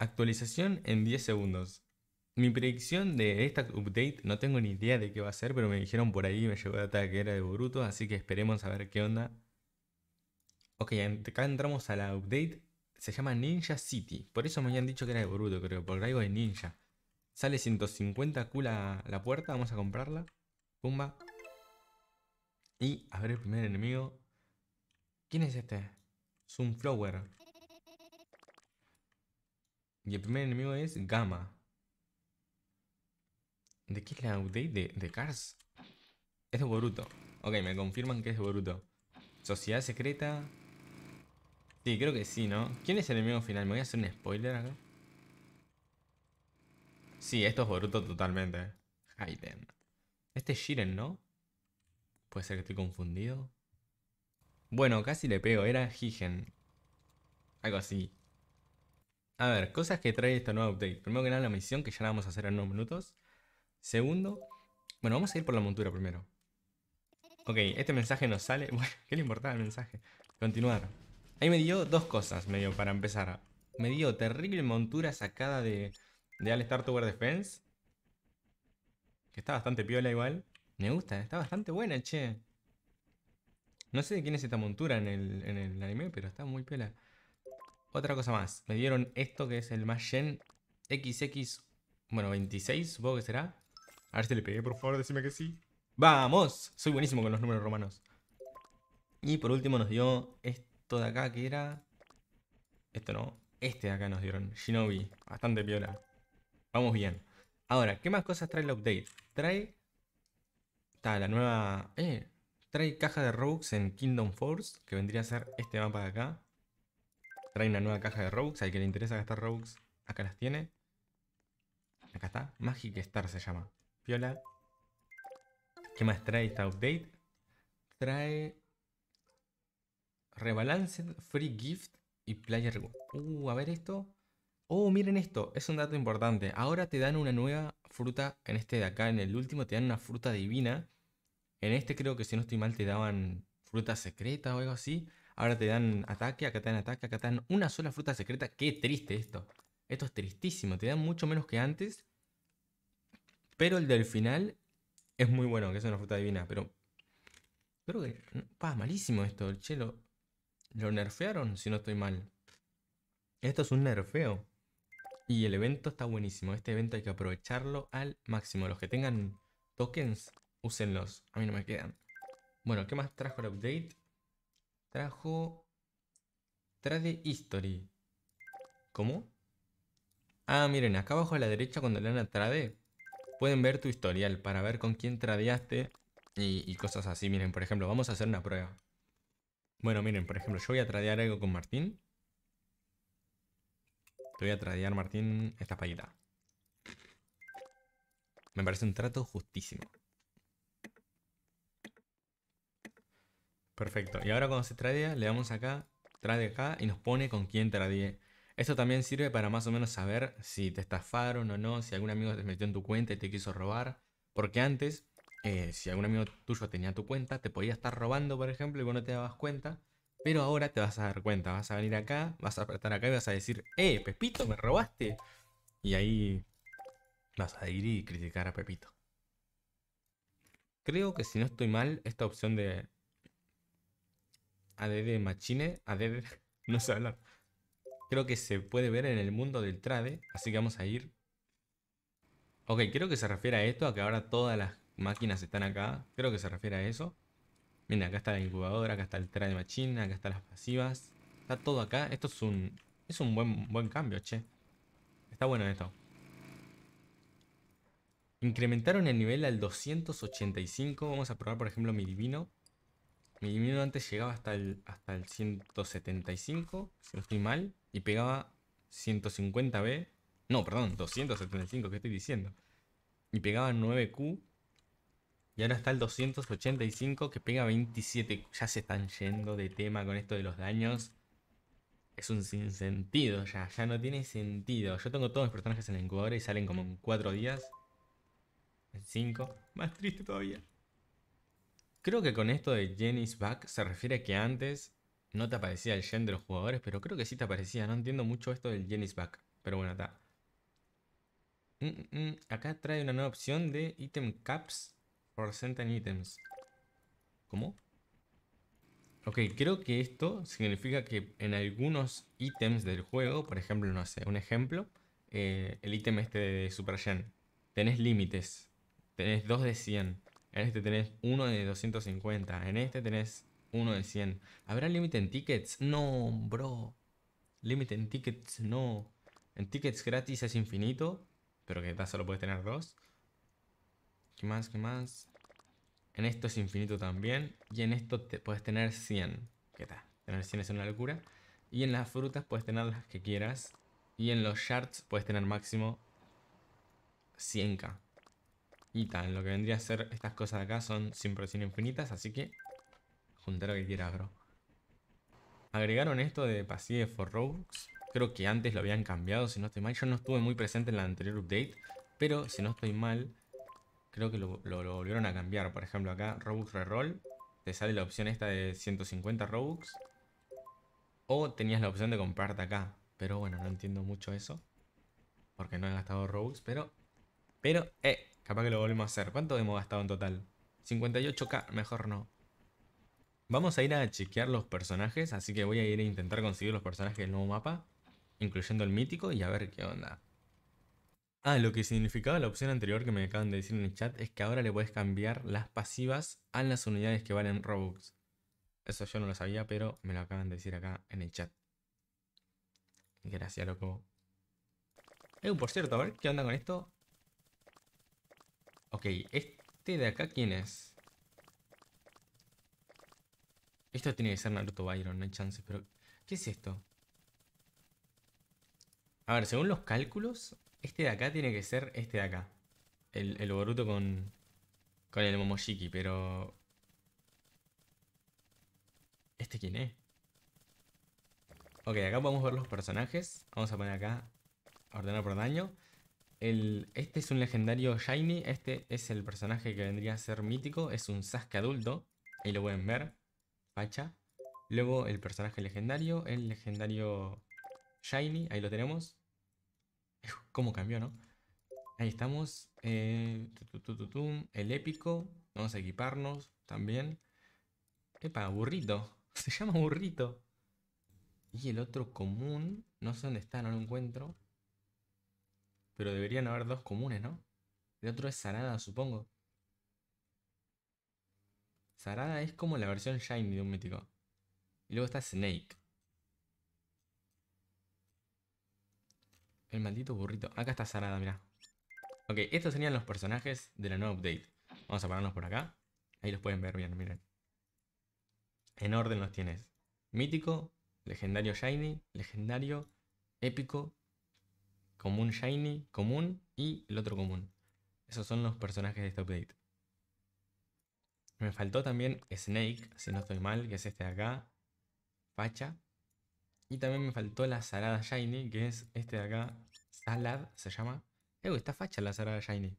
Actualización en 10 segundos. Mi predicción de esta update, no tengo ni idea de qué va a ser, pero me dijeron por ahí, me llegó data que era de Boruto, así que esperemos a ver qué onda. Ok, acá entramos a la update. Se llama Ninja City. Por eso me habían dicho que era de Boruto, creo, porque algo de ninja. Sale 150 Q la, puerta, vamos a comprarla. Pumba. Y a ver el primer enemigo. ¿Quién es este? Es un Sunflower. Y el primer enemigo es Gamma. ¿De qué es la update de, Cars? Es de Boruto. Ok, me confirman que es de Boruto. Sociedad secreta. Sí, creo que sí, ¿no? ¿Quién es el enemigo final? ¿Me voy a hacer un spoiler acá? Sí, esto es Boruto totalmente. ¿eh? Hayden. Este es Shiren, ¿no? Puede ser que estoy confundido. Bueno, casi le pego. Era Higen. Algo así. A ver, cosas que trae esta nueva update. Primero que nada, la misión que ya la vamos a hacer en unos minutos. Segundo, bueno, vamos a ir por la montura primero. Ok, este mensaje nos sale. Bueno, ¿qué le importaba el mensaje? Continuar. Ahí me dio dos cosas, medio para empezar. Me dio terrible montura sacada de, de All Star Tower Defense. Que está bastante piola igual. Me gusta, está bastante buena, che. No sé de quién es esta montura en el, en el anime, pero está muy piola. Otra cosa más, me dieron esto que es el gen XX, bueno, 26 supongo que será. A ver si le pegué, por favor, decime que sí. ¡Vamos! Soy buenísimo con los números romanos. Y por último nos dio esto de acá que era... Esto no, este de acá nos dieron, Shinobi, bastante piola. Vamos bien. Ahora, ¿qué más cosas trae el update? Trae... Está la nueva... Eh, trae caja de rogues en Kingdom Force, que vendría a ser este mapa de acá. Trae una nueva caja de Rogues. Al que le interesa gastar Rogues, acá las tiene. Acá está. Magic Star se llama. Viola. ¿Qué más trae esta update? Trae Rebalance, Free Gift y Player... Uh, a ver esto. Oh, miren esto. Es un dato importante. Ahora te dan una nueva fruta en este de acá. En el último te dan una fruta divina. En este creo que si no estoy mal te daban fruta secreta o algo así. Ahora te dan ataque, acá te dan ataque, acá te dan una sola fruta secreta. Qué triste esto. Esto es tristísimo. Te dan mucho menos que antes. Pero el del final es muy bueno, que es una fruta divina. Pero creo que... Pa, malísimo esto. Che, chelo lo nerfearon, si no estoy mal. Esto es un nerfeo. Y el evento está buenísimo. Este evento hay que aprovecharlo al máximo. Los que tengan tokens, úsenlos. A mí no me quedan. Bueno, ¿qué más trajo el update? Trajo... Trade History. ¿Cómo? Ah, miren, acá abajo a la derecha cuando le dan a Trade, pueden ver tu historial para ver con quién tradeaste y, cosas así. Miren, por ejemplo, vamos a hacer una prueba. Bueno, miren, por ejemplo, yo voy a tradear algo con Martín. Te voy a tradear, Martín, esta payita. Me parece un trato justísimo. Perfecto. Y ahora cuando se tradea, le damos acá, trae acá y nos pone con quién tradee. Esto también sirve para más o menos saber si te estafaron o no, si algún amigo te metió en tu cuenta y te quiso robar. Porque antes, eh, si algún amigo tuyo tenía tu cuenta, te podía estar robando, por ejemplo, y vos no te dabas cuenta. Pero ahora te vas a dar cuenta, vas a venir acá, vas a apretar acá y vas a decir, ¡Eh, Pepito, me robaste! Y ahí vas a ir y criticar a Pepito. Creo que si no estoy mal, esta opción de ADD Machine, ADD, no sé hablar. Creo que se puede ver en el mundo del trade, así que vamos a ir. Ok, creo que se refiere a esto, a que ahora todas las máquinas están acá. Creo que se refiere a eso. Mira, acá está la incubadora, acá está el trade machine, acá están las pasivas. Está todo acá. Esto es un, es un buen, buen cambio, che. Está bueno esto. Incrementaron el nivel al 285. Vamos a probar, por ejemplo, mi divino. Mi miedo antes llegaba hasta el, hasta el 175, si no estoy mal, y pegaba 150B. No, perdón, 275, ¿qué estoy diciendo? Y pegaba 9Q. Y ahora está el 285 que pega 27. Ya se están yendo de tema con esto de los daños. Es un sinsentido ya, ya no tiene sentido. Yo tengo todos mis personajes en el incubadora y salen como en 4 días. En 5. Más triste todavía. Creo que con esto de Jenny's Back se refiere a que antes no te aparecía el gen de los jugadores, pero creo que sí te aparecía. No entiendo mucho esto del Jenny's Back, pero bueno, está. Mm, mm, mm. Acá trae una nueva opción de item caps for certain items. ¿Cómo? Ok, creo que esto significa que en algunos ítems del juego, por ejemplo, no sé, un ejemplo, eh, el ítem este de Super Gen, tenés límites, tenés 2 de 100. En este tenés uno de 250. En este tenés uno de 100. ¿Habrá límite en tickets? No, bro. Límite en tickets, no. En tickets gratis es infinito. Pero que solo puedes tener dos. ¿Qué más? ¿Qué más? En esto es infinito también. Y en esto te puedes tener 100. ¿Qué tal? Tener 100 es una locura. Y en las frutas puedes tener las que quieras. Y en los shards puedes tener máximo 100k. Y tal, lo que vendría a ser estas cosas de acá son 100% infinitas, así que juntar lo que quiera, bro. Agregaron esto de pasive for robux. Creo que antes lo habían cambiado, si no estoy mal. Yo no estuve muy presente en la anterior update, pero si no estoy mal, creo que lo, lo volvieron a cambiar. Por ejemplo, acá Robux Reroll, te sale la opción esta de 150 Robux. O tenías la opción de comprarte acá. Pero bueno, no entiendo mucho eso, porque no he gastado Robux, pero pero, eh, capaz que lo volvemos a hacer. ¿Cuánto hemos gastado en total? 58k, mejor no. Vamos a ir a chequear los personajes, así que voy a ir a intentar conseguir los personajes del nuevo mapa, incluyendo el mítico, y a ver qué onda. Ah, lo que significaba la opción anterior que me acaban de decir en el chat es que ahora le puedes cambiar las pasivas a las unidades que valen Robux. Eso yo no lo sabía, pero me lo acaban de decir acá en el chat. Gracias, loco. Eh, por cierto, a ver qué onda con esto. Ok, ¿este de acá quién es? Esto tiene que ser Naruto Byron, no hay chance, pero... ¿Qué es esto? A ver, según los cálculos, este de acá tiene que ser este de acá. El, el Boruto con, con el Momoshiki, pero... ¿Este quién es? Ok, acá podemos ver los personajes. Vamos a poner acá ordenar por daño este es un legendario Shiny, este es el personaje que vendría a ser mítico, es un Sasuke adulto, ahí lo pueden ver, pacha Luego el personaje legendario, el legendario Shiny, ahí lo tenemos. ¿Cómo cambió, no? Ahí estamos, eh, el épico, vamos a equiparnos también. Epa, burrito, se llama burrito. Y el otro común, no sé dónde está, no lo encuentro. Pero deberían haber dos comunes, ¿no? El otro es Sarada, supongo. Sarada es como la versión shiny de un mítico. Y luego está Snake. El maldito burrito. Acá está Sarada, mirá. Ok, estos serían los personajes de la nueva update. Vamos a pararnos por acá. Ahí los pueden ver bien, miren. En orden los tienes. Mítico, legendario shiny, legendario, épico, común shiny, común y el otro común. Esos son los personajes de este update. Me faltó también Snake, si no estoy mal, que es este de acá. Facha. Y también me faltó la Zarada Shiny, que es este de acá. Salad se llama. Eh, está facha la Zarada Shiny.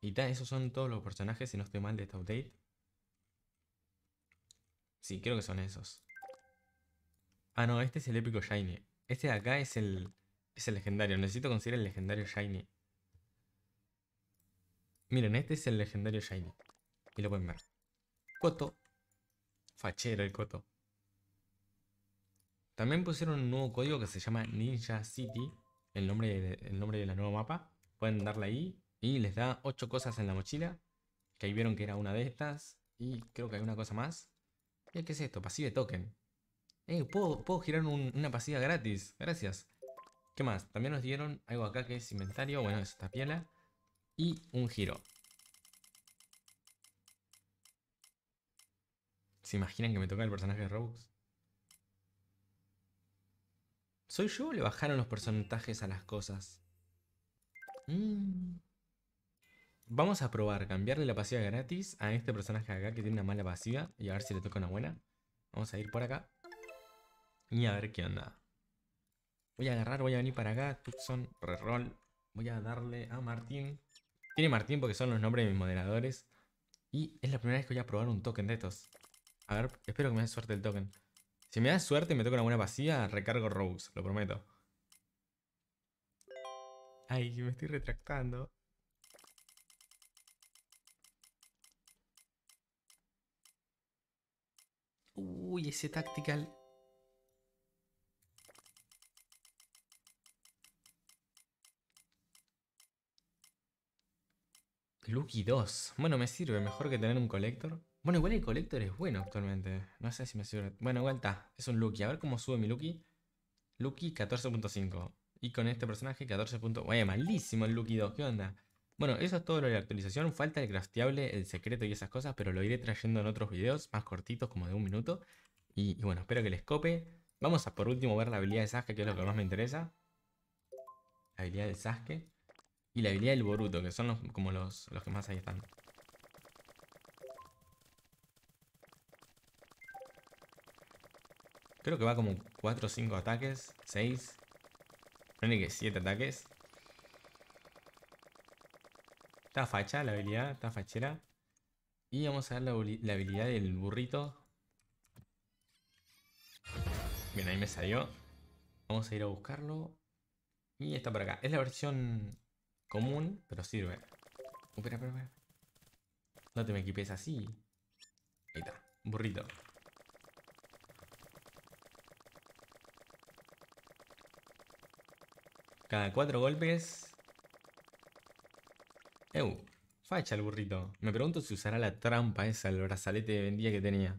Y ta, esos son todos los personajes, si no estoy mal, de este update. Sí, creo que son esos. Ah, no, este es el épico Shiny. Este de acá es el es el legendario. Necesito conseguir el legendario Shiny. Miren, este es el legendario Shiny. Y lo pueden ver. Coto. Fachero el Coto. También pusieron un nuevo código que se llama Ninja City. El nombre, de, nombre la nueva mapa. Pueden darle ahí. Y les da 8 cosas en la mochila. Que ahí vieron que era una de estas. Y creo que hay una cosa más. ¿Qué es esto? Pasive token. Eh, ¿puedo, girar una pasiva gratis. Gracias. ¿Qué más? También nos dieron algo acá que es inventario. Bueno, es esta piala. Y un giro. ¿Se imaginan que me toca el personaje de Robux? ¿Soy yo o le bajaron los personajes a las cosas? Mm. Vamos a probar cambiarle la pasiva gratis a este personaje acá que tiene una mala pasiva y a ver si le toca una buena. Vamos a ir por acá y a ver qué onda. Voy a agarrar, voy a venir para acá. Tucson, reroll. Voy a darle a Martín. Tiene Martín porque son los nombres de mis moderadores. Y es la primera vez que voy a probar un token de estos. A ver, espero que me dé suerte el token. Si me da suerte y me toca una buena vacía, recargo Rose. lo prometo. Ay, me estoy retractando. Uy, ese tactical Lucky 2. Bueno, me sirve. Mejor que tener un Collector. Bueno, igual el Collector es bueno actualmente. No sé si me sirve. Bueno, igual está. Es un Lucky. A ver cómo sube mi Lucky. Lucky 14.5. Y con este personaje 14. Vaya malísimo el Lucky 2. ¿Qué onda? Bueno, eso es todo lo de la actualización. Falta el crafteable, el secreto y esas cosas, pero lo iré trayendo en otros videos más cortitos, como de un minuto. Y, y bueno, espero que les cope. Vamos a por último ver la habilidad de Sasuke, que es lo que más me interesa. La habilidad de Sasuke. Y la habilidad del Boruto, que son los, como los, que más ahí están. Creo que va como 4 o 5 ataques. 6. ni que 7 ataques. Está facha la habilidad, está fachera. Y vamos a ver la habilidad del burrito. Bien, ahí me salió. Vamos a ir a buscarlo. Y está por acá. Es la versión Común, pero sirve. Uh, no te me equipes así. Ahí está, burrito. Cada cuatro golpes... Eh, facha el burrito. Me pregunto si usará la trampa esa, el brazalete de vendía que tenía.